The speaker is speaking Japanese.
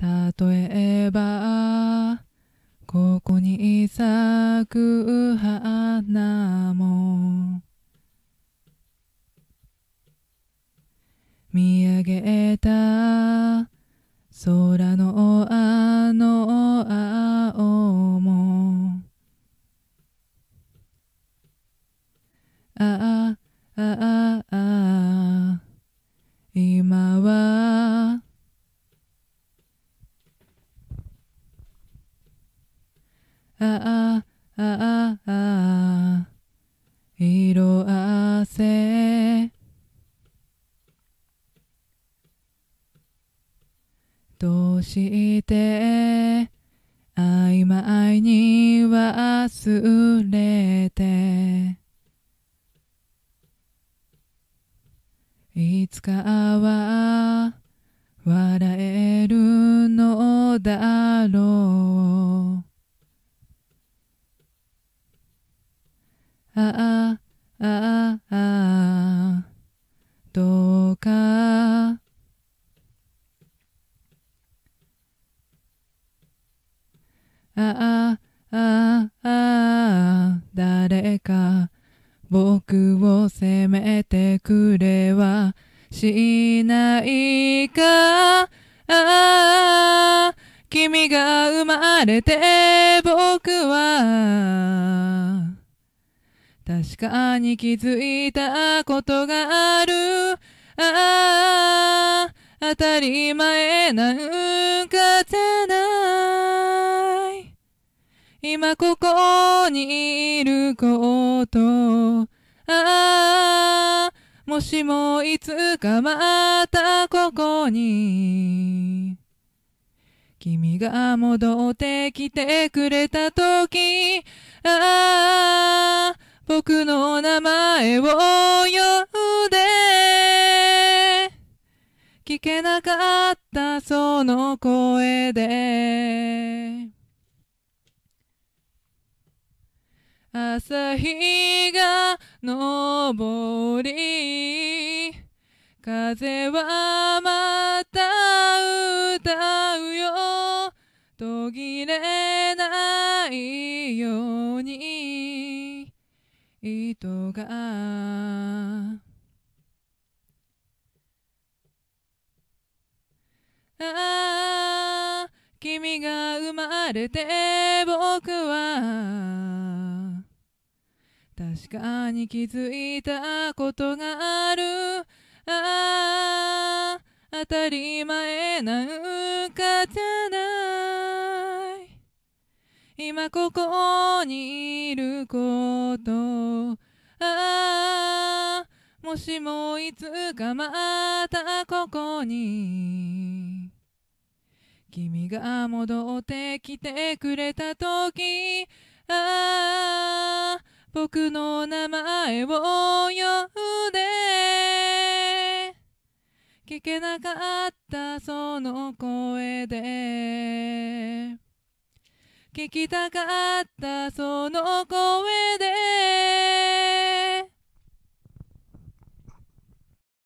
例えばここに咲く花も見上げた空のあの青もああああああ、ああ、ああ、色あせ。どうして曖昧に忘れていつかは笑えるのだああ、ああ、ああ、どうか、ああ、ああ、誰か僕を責めてくれはしないか。ああ、君が生まれて僕は確かに気づいたことがある。ああ、当たり前なんかじゃない。今ここにいること。ああ、もしもいつかまたここに。君が戻ってきてくれた時、ああ、の名前を呼んで聞けなかったその声で朝日が昇り風はまた歌うよ途切れないよがああ君が生まれて僕は確かに気づいたことがあるああ当たり前なんかじゃ今ここにいることああもしもいつかまたここに君が戻ってきてくれた時ああ僕の名前を呼んで聞けなかったその声で聞きたかったその声